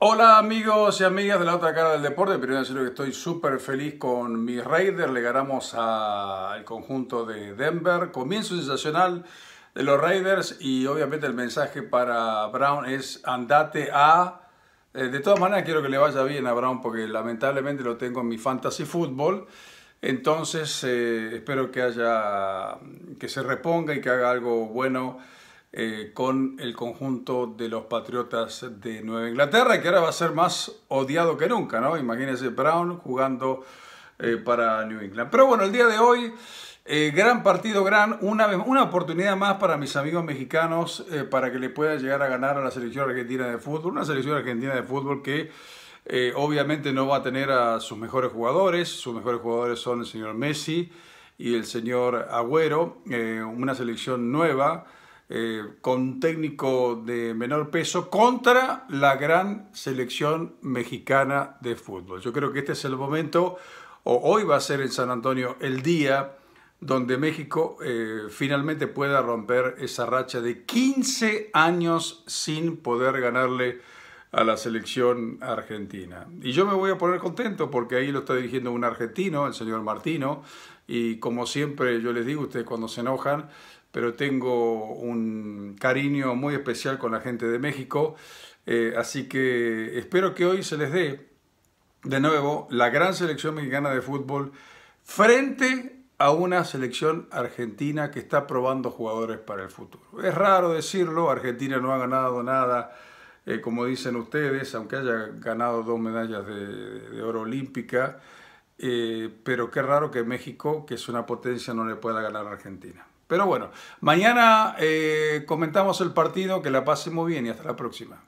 Hola amigos y amigas de la otra cara del deporte, primero decirles que estoy súper feliz con mis Raiders, le ganamos al conjunto de Denver, comienzo sensacional de los Raiders y obviamente el mensaje para Brown es andate a... Eh, de todas maneras quiero que le vaya bien a Brown porque lamentablemente lo tengo en mi fantasy fútbol, entonces eh, espero que haya que se reponga y que haga algo bueno eh, con el conjunto de los Patriotas de Nueva Inglaterra, que ahora va a ser más odiado que nunca, ¿no? Imagínense Brown jugando eh, para New England. Pero bueno, el día de hoy, eh, gran partido, gran, una, una oportunidad más para mis amigos mexicanos para que le pueda llegar a ganar a la selección argentina de fútbol, una selección argentina de fútbol que... obviamente no va a tener a sus mejores jugadores, sus mejores jugadores son el señor Messi y el señor Agüero, una selección nueva, eh, con con técnico de menor peso contra la gran selección mexicana de fútbol. Yo creo que este es el momento, o hoy va a ser en San Antonio el día donde México eh, finalmente pueda romper esa racha de 15 años sin poder ganarle a la selección argentina. Y yo me voy a poner contento porque ahí lo está dirigiendo un argentino, el señor Martino, y como siempre yo les digo, ustedes cuando se enojan, pero tengo un cariño muy especial con la gente de México, eh, así que espero que hoy se les dé de nuevo la gran selección mexicana de fútbol frente a una selección argentina que está probando jugadores para el futuro. Es raro decirlo, Argentina no ha ganado nada eh, como dicen ustedes, aunque haya ganado dos medallas de, oro olímpica, eh, pero qué raro que México, que es una potencia, no le pueda ganar a Argentina. Pero bueno, mañana eh, comentamos el partido, que la pasen muy bien y hasta la próxima.